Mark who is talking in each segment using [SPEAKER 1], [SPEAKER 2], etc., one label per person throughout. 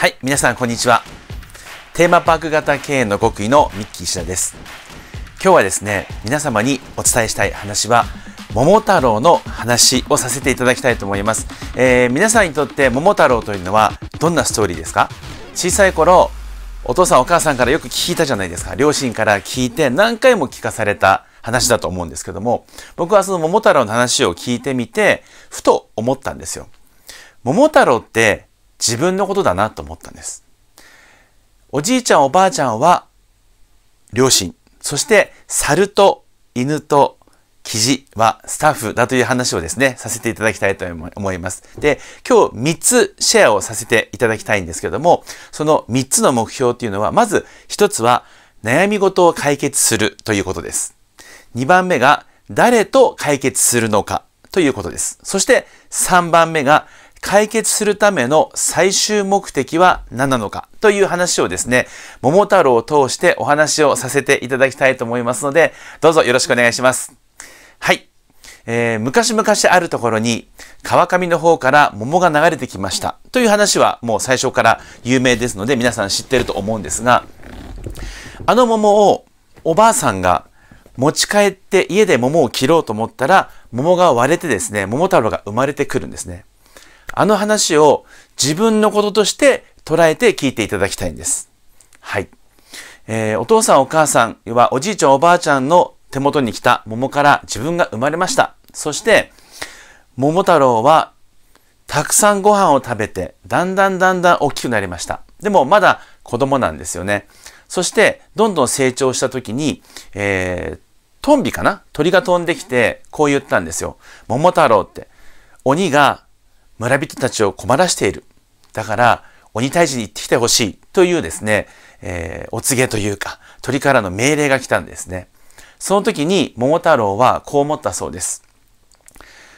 [SPEAKER 1] はい、皆さんこんにちは。テーマパーク型経営の極意のミッキー石田です。今日はですね、皆様にお伝えしたい話は、桃太郎の話をさせていただきたいと思います。えー、皆さんにとって桃太郎というのはどんなストーリーですか小さい頃、お父さんお母さんからよく聞いたじゃないですか。両親から聞いて何回も聞かされた話だと思うんですけども、僕はその桃太郎の話を聞いてみて、ふと思ったんですよ。桃太郎って自分のことだなと思ったんです。おじいちゃんおばあちゃんは両親、そして猿と犬と記事はスタッフだという話をですね、させていただきたいと思います。で、今日3つシェアをさせていただきたいんですけども、その3つの目標っていうのは、まず1つは悩み事を解決するということです。2番目が誰と解決するのかということです。そして3番目が解決するための最終目的は何なのかという話をですね、桃太郎を通してお話をさせていただきたいと思いますので、どうぞよろしくお願いします。はい。えー、昔々あるところに川上の方から桃が流れてきましたという話はもう最初から有名ですので皆さん知ってると思うんですが、あの桃をおばあさんが持ち帰って家で桃を切ろうと思ったら桃が割れてですね、桃太郎が生まれてくるんですね。あの話を自分のこととして捉えて聞いていただきたいんです。はい。えー、お父さんお母さんはおじいちゃんおばあちゃんの手元に来た桃から自分が生まれました。そして、桃太郎はたくさんご飯を食べて、だんだんだんだん大きくなりました。でもまだ子供なんですよね。そして、どんどん成長した時に、えー、トンビかな鳥が飛んできて、こう言ったんですよ。桃太郎って、鬼が村人たちを困らしている。だから、鬼退治に行ってきてほしいというですね、えー、お告げというか、鳥からの命令が来たんですね。その時に桃太郎はこう思ったそうです。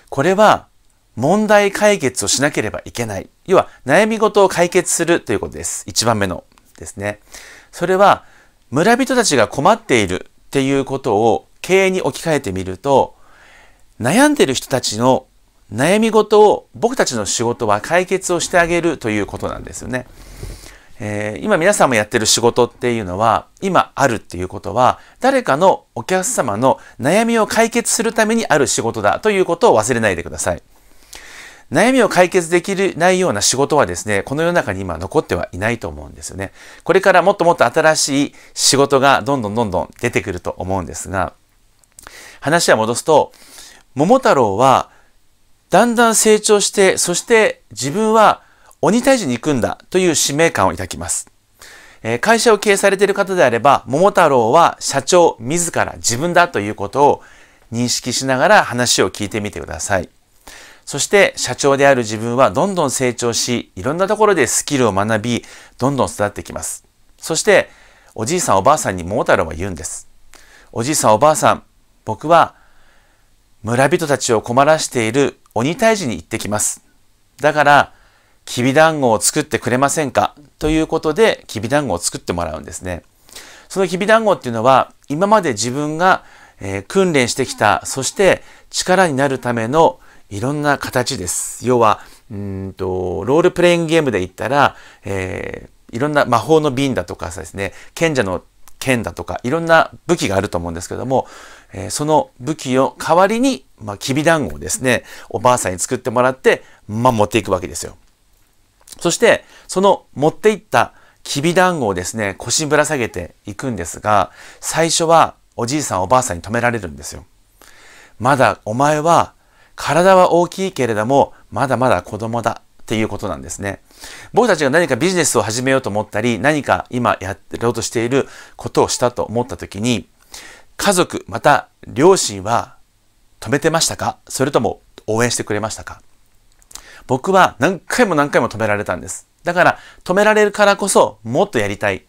[SPEAKER 1] これは問題解決をしなければいけない。要は悩み事を解決するということです。一番目のですね。それは村人たちが困っているっていうことを経営に置き換えてみると、悩んでる人たちの悩み事を僕たちの仕事は解決をしてあげるということなんですよね。えー、今皆さんもやってる仕事っていうのは今あるっていうことは誰かのお客様の悩みを解決するためにある仕事だということを忘れないでください。悩みを解決できないような仕事はですね、この世の中に今残ってはいないと思うんですよね。これからもっともっと新しい仕事がどんどんどんどん出てくると思うんですが、話は戻すと、桃太郎はだんだん成長して、そして自分は鬼退治に行くんだという使命感を抱きます。え会社を経営されている方であれば、桃太郎は社長自ら自分だということを認識しながら話を聞いてみてください。そして社長である自分はどんどん成長し、いろんなところでスキルを学び、どんどん育ってきます。そして、おじいさんおばあさんに桃太郎は言うんです。おじいさんおばあさん、僕は村人たちを困らしている鬼退治に行ってきます。だから、きびだんごを作ってくれませんかということで、きびだんごを作ってもらうんですね。そのきびだんごっていうのは、今まで自分が、えー、訓練してきた、そして力になるためのいろんな形です。要は、うんと、ロールプレイングゲームで言ったら、えーいろんな魔法の瓶だとかさですね、賢者の剣だとか、いろんな武器があると思うんですけども、えー、その武器を代わりに、まあ、きび団子をですね、おばあさんに作ってもらって、まあ、持っていくわけですよ。そして、その持っていったきび団子をですね、腰にぶら下げていくんですが、最初はおじいさんおばあさんに止められるんですよ。まだお前は体は大きいけれども、まだまだ子供だ。っていうことなんですね。僕たちが何かビジネスを始めようと思ったり、何か今やろうとしていることをしたと思った時に、家族、また両親は止めてましたかそれとも応援してくれましたか僕は何回も何回も止められたんです。だから止められるからこそもっとやりたい。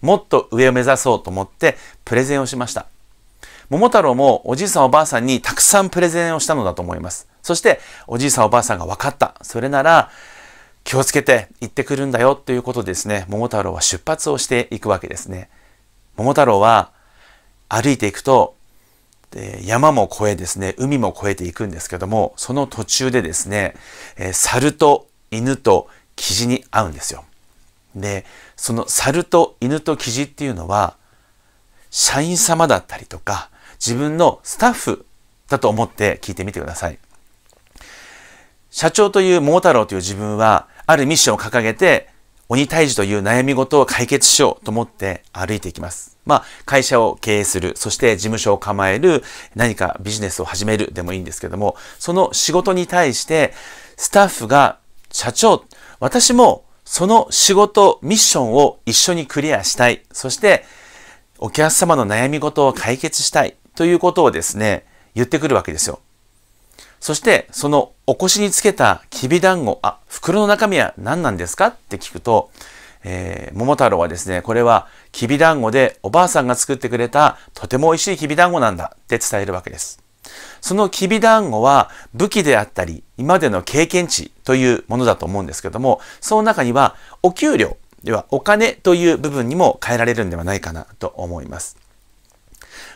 [SPEAKER 1] もっと上を目指そうと思ってプレゼンをしました。桃太郎もおじいさんおばあさんにたくさんプレゼンをしたのだと思います。そして、おじいさんおばあさんが分かった。それなら、気をつけて行ってくるんだよということでですね、桃太郎は出発をしていくわけですね。桃太郎は歩いていくと、山も越えですね、海も越えていくんですけども、その途中でですね、猿と犬とキジに会うんですよ。で、その猿と犬とキジっていうのは、社員様だったりとか、自分のスタッフだと思って聞いてみてください。社長という桃太郎という自分は、あるミッションを掲げて、鬼退治という悩み事を解決しようと思って歩いていきます。まあ、会社を経営する、そして事務所を構える、何かビジネスを始めるでもいいんですけども、その仕事に対して、スタッフが、社長、私もその仕事、ミッションを一緒にクリアしたい。そして、お客様の悩み事を解決したい。ということをですね、言ってくるわけですよ。そして、そのお腰につけたきびだんご、あ、袋の中身は何なんですかって聞くと、えー、桃太郎はですね、これはきびだんごでおばあさんが作ってくれたとても美味しいきびだんごなんだって伝えるわけです。そのきびだんごは武器であったり、今までの経験値というものだと思うんですけども、その中にはお給料、ではお金という部分にも変えられるんではないかなと思います。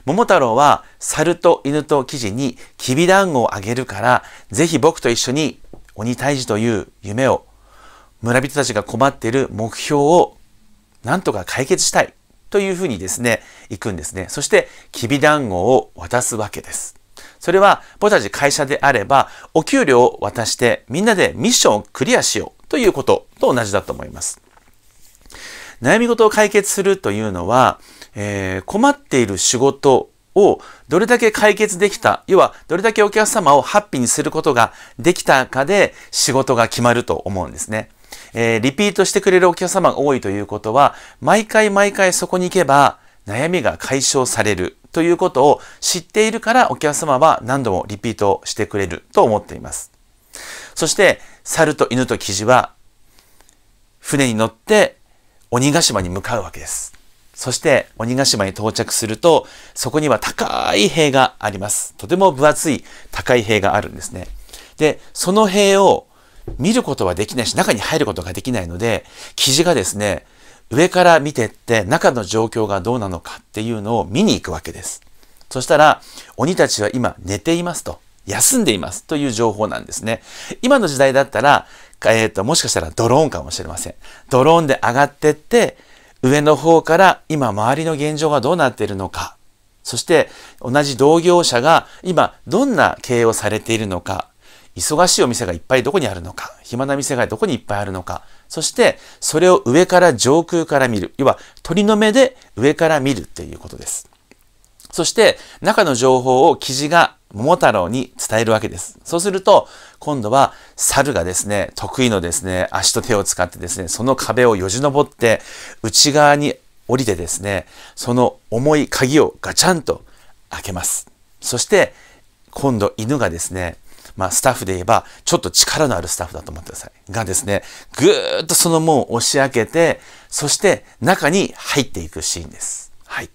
[SPEAKER 1] 桃太郎は猿と犬と生地にきびだんごをあげるから、ぜひ僕と一緒に鬼退治という夢を、村人たちが困っている目標をなんとか解決したいというふうにですね、行くんですね。そして、きびだんごを渡すわけです。それは、僕たち会社であれば、お給料を渡してみんなでミッションをクリアしようということと同じだと思います。悩み事を解決するというのは、えー、困っている仕事をどれだけ解決できた、要はどれだけお客様をハッピーにすることができたかで仕事が決まると思うんですね。えー、リピートしてくれるお客様が多いということは、毎回毎回そこに行けば悩みが解消されるということを知っているからお客様は何度もリピートしてくれると思っています。そして、猿と犬とキジは船に乗って鬼ヶ島に向かうわけです。そして鬼ヶ島に到着すると、そこには高い塀があります。とても分厚い高い塀があるんですね。で、その塀を見ることはできないし、中に入ることができないので、記事がですね、上から見てって中の状況がどうなのかっていうのを見に行くわけです。そしたら、鬼たちは今寝ていますと。休んでいますという情報なんですね。今の時代だったら、えっ、ー、と、もしかしたらドローンかもしれません。ドローンで上がってって、上の方から今周りの現状がどうなっているのか、そして同じ同業者が今どんな経営をされているのか、忙しいお店がいっぱいどこにあるのか、暇な店がどこにいっぱいあるのか、そしてそれを上から上空から見る、要は鳥の目で上から見るっていうことです。そして中の情報を記事が桃太郎に伝えるわけです。そうすると、今度は猿がですね、得意のですね、足と手を使ってですね、その壁をよじ登って、内側に降りてですね、その重い鍵をガチャンと開けます。そして、今度犬がですね、まあ、スタッフで言えば、ちょっと力のあるスタッフだと思ってください。がですね、ぐーっとその門を押し開けて、そして中に入っていくシーンです。はい。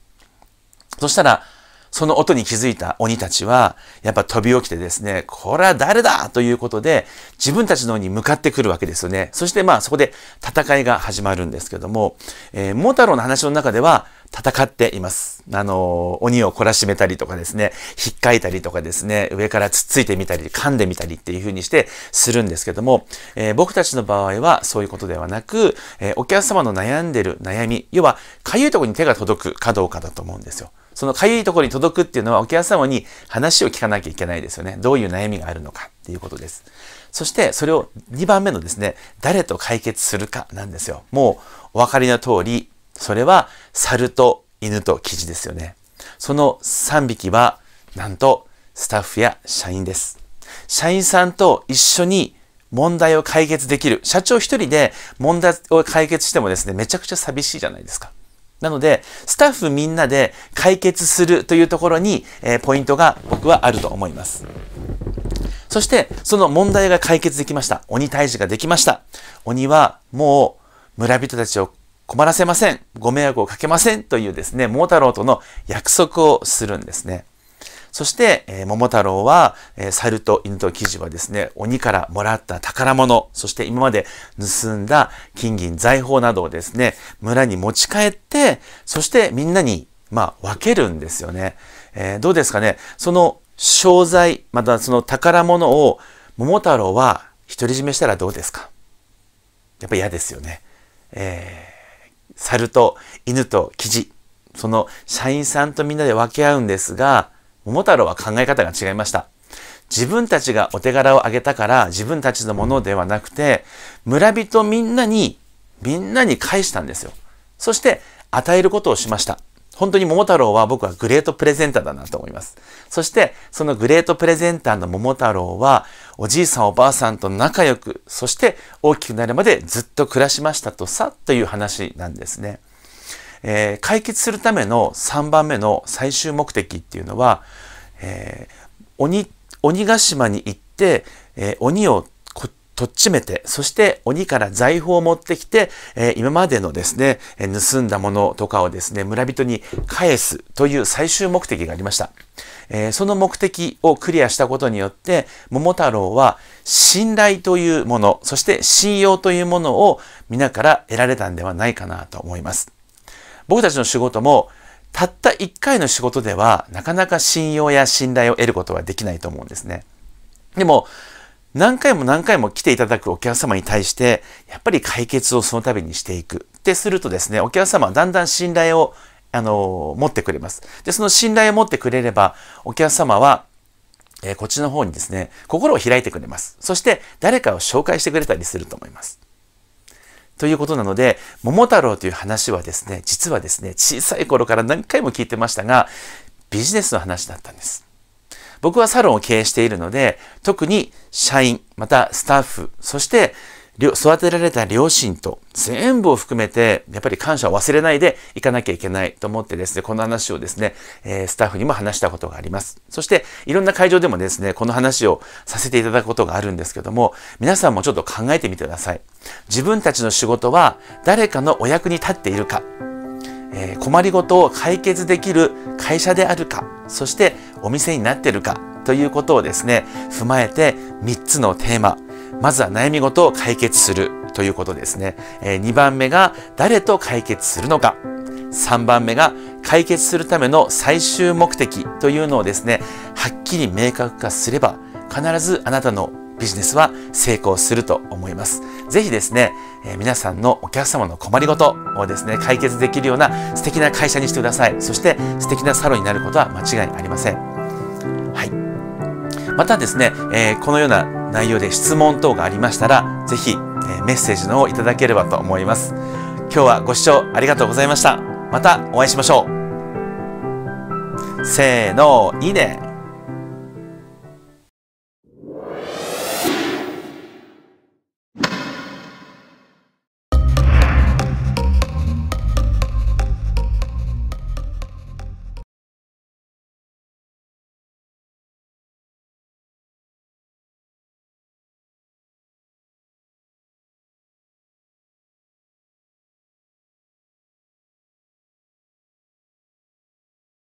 [SPEAKER 1] そしたら、その音に気づいた鬼たちは、やっぱ飛び起きてですね、これは誰だということで、自分たちの方に向かってくるわけですよね。そしてまあそこで戦いが始まるんですけども、えー、桃太郎の話の中では、戦っています。あの、鬼を懲らしめたりとかですね、引っかいたりとかですね、上からつっついてみたり、噛んでみたりっていう風にしてするんですけども、えー、僕たちの場合はそういうことではなく、えー、お客様の悩んでる悩み、要は、かゆいとこに手が届くかどうかだと思うんですよ。そのかゆいところに届くっていうのはお客様に話を聞かなきゃいけないですよね。どういう悩みがあるのかっていうことです。そしてそれを2番目のですね、誰と解決するかなんですよ。もうお分かりの通り、それは猿と犬とキジですよね。その3匹は、なんとスタッフや社員です。社員さんと一緒に問題を解決できる。社長一人で問題を解決してもですね、めちゃくちゃ寂しいじゃないですか。なので、スタッフみんなで解決するというところに、えー、ポイントが僕はあると思います。そして、その問題が解決できました。鬼退治ができました。鬼はもう村人たちを困らせません。ご迷惑をかけません。というですね、桃太郎との約束をするんですね。そして、えー、桃太郎は、えー、猿と犬と記事はですね、鬼からもらった宝物、そして今まで盗んだ金銀財宝などをですね、村に持ち帰って、そしてみんなに、まあ、分けるんですよね。えー、どうですかねその商材、またその宝物を桃太郎は独り占めしたらどうですかやっぱ嫌ですよね。えー猿と犬と生地、その社員さんとみんなで分け合うんですが、桃太郎は考え方が違いました。自分たちがお手柄をあげたから自分たちのものではなくて、村人みんなに、みんなに返したんですよ。そして与えることをしました。本当に桃太郎は僕はグレートプレゼンターだなと思います。そして、そのグレートプレゼンターの桃太郎は、おじいさんおばあさんと仲良く、そして大きくなるまでずっと暮らしましたとさ、という話なんですね。えー、解決するための3番目の最終目的っていうのは、えー、鬼、鬼ヶ島に行って、えー、鬼をとっちめて、そして鬼から財宝を持ってきて、え今までのですね、盗んだものとかをですね、村人に返すという最終目的がありました。えその目的をクリアしたことによって、桃太郎は信頼というもの、そして信用というものを皆から得られたんではないかなと思います。僕たちの仕事も、たった1回の仕事では、なかなか信用や信頼を得ることはできないと思うんですね。でも、何回も何回も来ていただくお客様に対して、やっぱり解決をその度にしていく。ってするとですね、お客様はだんだん信頼を、あの、持ってくれます。で、その信頼を持ってくれれば、お客様は、えー、こっちの方にですね、心を開いてくれます。そして、誰かを紹介してくれたりすると思います。ということなので、桃太郎という話はですね、実はですね、小さい頃から何回も聞いてましたが、ビジネスの話だったんです。僕はサロンを経営しているので、特に社員、またスタッフ、そして育てられた両親と全部を含めて、やっぱり感謝を忘れないでいかなきゃいけないと思ってですね、この話をですね、えー、スタッフにも話したことがあります。そして、いろんな会場でもですね、この話をさせていただくことがあるんですけども、皆さんもちょっと考えてみてください。自分たちの仕事は誰かのお役に立っているか、えー、困りごとを解決できる会社であるか、そしてお店になってるかということをですね、踏まえて3つのテーマ。まずは悩み事を解決するということですね。え2番目が誰と解決するのか。3番目が解決するための最終目的というのをですね、はっきり明確化すれば必ずあなたのビジネスは成功すると思います。ぜひですね、えー、皆さんのお客様の困りごとをですね、解決できるような素敵な会社にしてください。そして素敵なサロンになることは間違いありません。またですね、えー、このような内容で質問等がありましたら、ぜひ、えー、メッセージの方いただければと思います。今日はご視聴ありがとうございました。またお会いしましょう。せーの、いいね。